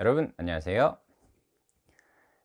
여러분 안녕하세요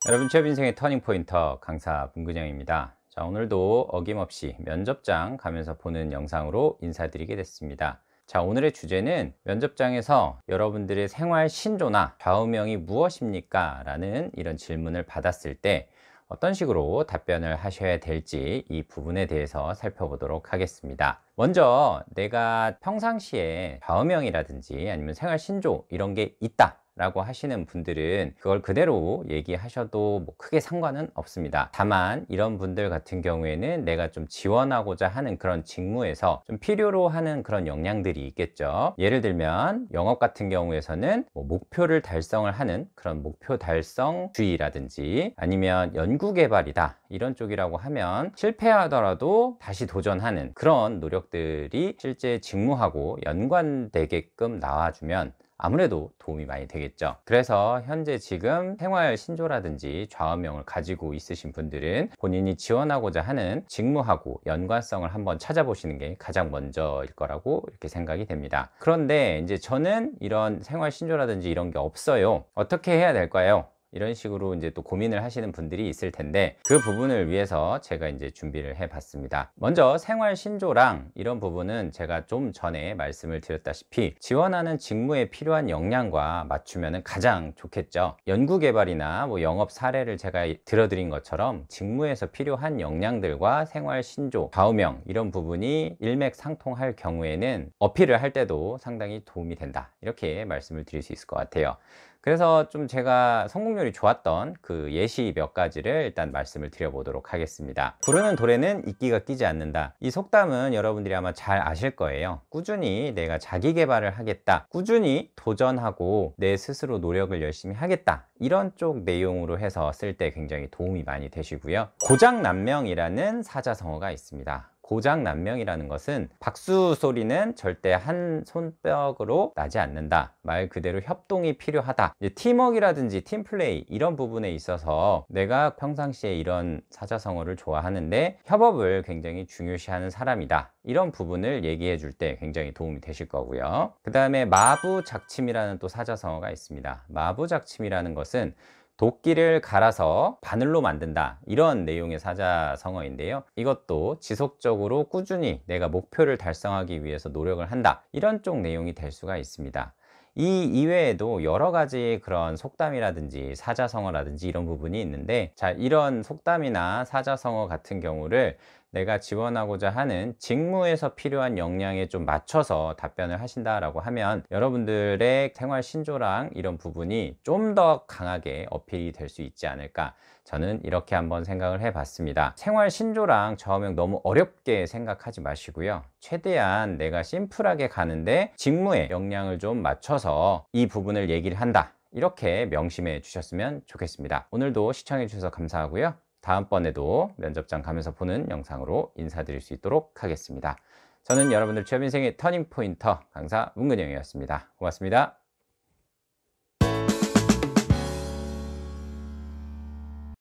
여러분 취업 인생의 터닝 포인터 강사 문근영입니다 자 오늘도 어김없이 면접장 가면서 보는 영상으로 인사드리게 됐습니다 자 오늘의 주제는 면접장에서 여러분들의 생활 신조나 좌우명이 무엇입니까? 라는 이런 질문을 받았을 때 어떤 식으로 답변을 하셔야 될지 이 부분에 대해서 살펴보도록 하겠습니다. 먼저 내가 평상시에 좌우명이라든지 아니면 생활 신조 이런 게 있다 라고 하시는 분들은 그걸 그대로 얘기하셔도 뭐 크게 상관은 없습니다. 다만 이런 분들 같은 경우에는 내가 좀 지원하고자 하는 그런 직무에서 좀 필요로 하는 그런 역량들이 있겠죠. 예를 들면 영업 같은 경우에서는 뭐 목표를 달성을 하는 그런 목표 달성주의라든지 아니면 연구개발이다 이런 쪽이라고 하면 실패하더라도 다시 도전하는 그런 노력들이 실제 직무하고 연관되게끔 나와주면 아무래도 도움이 많이 되겠죠 그래서 현재 지금 생활 신조라든지 좌우명을 가지고 있으신 분들은 본인이 지원하고자 하는 직무하고 연관성을 한번 찾아보시는 게 가장 먼저일 거라고 이렇게 생각이 됩니다 그런데 이제 저는 이런 생활 신조라든지 이런 게 없어요 어떻게 해야 될까요? 이런 식으로 이제 또 고민을 하시는 분들이 있을 텐데 그 부분을 위해서 제가 이제 준비를 해 봤습니다. 먼저 생활 신조랑 이런 부분은 제가 좀 전에 말씀을 드렸다시피 지원하는 직무에 필요한 역량과 맞추면 가장 좋겠죠. 연구 개발이나 뭐 영업 사례를 제가 들어드린 것처럼 직무에서 필요한 역량들과 생활 신조, 좌우명 이런 부분이 일맥상통할 경우에는 어필을 할 때도 상당히 도움이 된다. 이렇게 말씀을 드릴 수 있을 것 같아요. 그래서 좀 제가 성공률이 좋았던 그 예시 몇 가지를 일단 말씀을 드려보도록 하겠습니다. 부르는 돌에는 이끼가 끼지 않는다. 이 속담은 여러분들이 아마 잘 아실 거예요. 꾸준히 내가 자기 개발을 하겠다. 꾸준히 도전하고 내 스스로 노력을 열심히 하겠다. 이런 쪽 내용으로 해서 쓸 때 굉장히 도움이 많이 되시고요. 고장난명이라는 사자성어가 있습니다. 고장난명이라는 것은 박수 소리는 절대 한 손뼉으로 나지 않는다. 말 그대로 협동이 필요하다. 팀웍이라든지 팀플레이 이런 부분에 있어서 내가 평상시에 이런 사자성어를 좋아하는데 협업을 굉장히 중요시하는 사람이다. 이런 부분을 얘기해 줄 때 굉장히 도움이 되실 거고요. 그 다음에 마부작침이라는 또 사자성어가 있습니다. 마부작침이라는 것은 도끼를 갈아서 바늘로 만든다 이런 내용의 사자성어인데요 이것도 지속적으로 꾸준히 내가 목표를 달성하기 위해서 노력을 한다 이런 쪽 내용이 될 수가 있습니다 이 이외에도 여러 가지 그런 속담이라든지 사자성어라든지 이런 부분이 있는데 자 이런 속담이나 사자성어 같은 경우를 내가 지원하고자 하는 직무에서 필요한 역량에 좀 맞춰서 답변을 하신다라고 하면 여러분들의 생활 신조랑 이런 부분이 좀 더 강하게 어필이 될 수 있지 않을까 저는 이렇게 한번 생각을 해봤습니다 생활 신조랑 저명 너무 어렵게 생각하지 마시고요 최대한 내가 심플하게 가는데 직무의 역량을 좀 맞춰서 이 부분을 얘기를 한다 이렇게 명심해 주셨으면 좋겠습니다 오늘도 시청해 주셔서 감사하고요 다음번에도 면접장 가면서 보는 영상으로 인사드릴 수 있도록 하겠습니다. 저는 여러분들 취업 인생의 터닝 포인터 강사 문근영이었습니다. 고맙습니다.